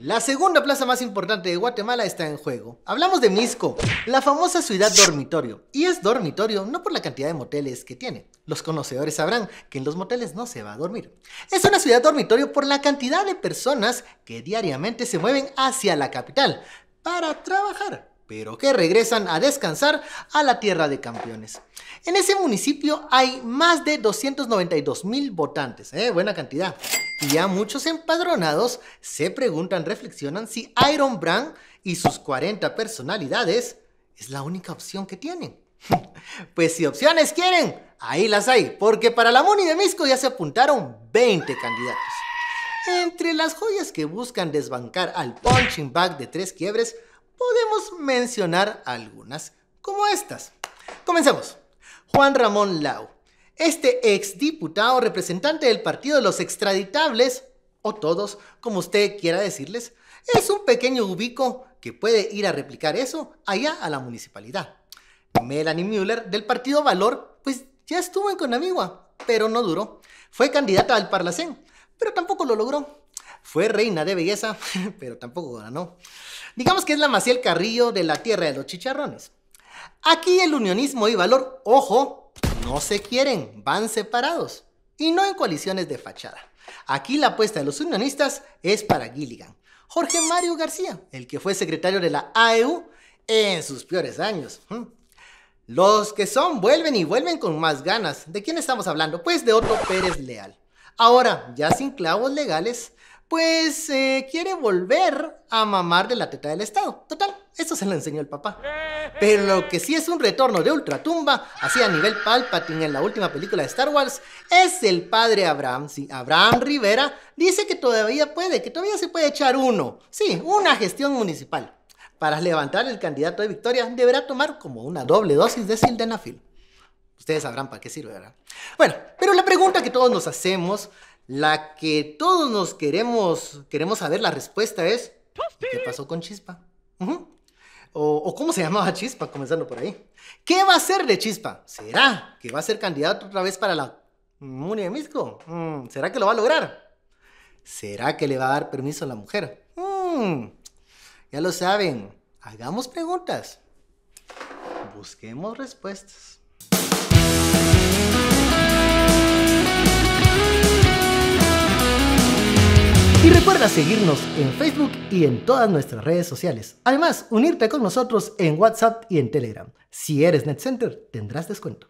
La segunda plaza más importante de Guatemala está en juego. Hablamos de Misco, la famosa ciudad dormitorio. Y es dormitorio no por la cantidad de moteles que tiene. Los conocedores sabrán que en los moteles no se va a dormir. Es una ciudad dormitorio por la cantidad de personas que diariamente se mueven hacia la capital para trabajar pero que regresan a descansar a la tierra de campeones. En ese municipio hay más de 292 mil votantes, ¿eh? buena cantidad. Y ya muchos empadronados se preguntan, reflexionan si Iron Brand y sus 40 personalidades es la única opción que tienen. pues si opciones quieren, ahí las hay, porque para la Muni de Misco ya se apuntaron 20 candidatos. Entre las joyas que buscan desbancar al punching bag de tres quiebres, podemos mencionar algunas como estas. Comencemos. Juan Ramón Lau. Este ex diputado representante del Partido de los Extraditables, o todos, como usted quiera decirles, es un pequeño ubico que puede ir a replicar eso allá a la municipalidad. Melanie Müller, del Partido Valor, pues ya estuvo en Conamigua, pero no duró. Fue candidata al Parlacén, pero tampoco lo logró. Fue reina de belleza, pero tampoco ganó. Digamos que es la Maciel Carrillo de la tierra de los chicharrones. Aquí el unionismo y valor, ojo, no se quieren, van separados y no en coaliciones de fachada. Aquí la apuesta de los unionistas es para Gilligan. Jorge Mario García, el que fue secretario de la AEU en sus peores años. ¿Mm? Los que son vuelven y vuelven con más ganas. ¿De quién estamos hablando? Pues de Otto Pérez Leal. Ahora, ya sin clavos legales, pues eh, quiere volver a mamar de la teta del Estado. Total, eso se lo enseñó el papá. Pero lo que sí es un retorno de ultratumba, así a nivel Palpatine en la última película de Star Wars, es el padre Abraham. Sí, Abraham Rivera dice que todavía puede, que todavía se puede echar uno. Sí, una gestión municipal. Para levantar el candidato de victoria deberá tomar como una doble dosis de sildenafil. Ustedes sabrán para qué sirve, ¿verdad? Bueno, pero la pregunta que todos nos hacemos la que todos nos queremos, queremos saber la respuesta es, ¿qué pasó con Chispa? o, cómo se llamaba Chispa, comenzando por ahí. ¿Qué va a ser de Chispa? ¿Será que va a ser candidato otra vez para la Muni Misco? Mm, ¿Será que lo va a lograr? ¿Será que le va a dar permiso a la mujer? Mm, ya lo saben, hagamos preguntas, busquemos respuestas. A seguirnos en Facebook y en todas nuestras redes sociales. Además, unirte con nosotros en WhatsApp y en Telegram. Si eres NetCenter, tendrás descuento.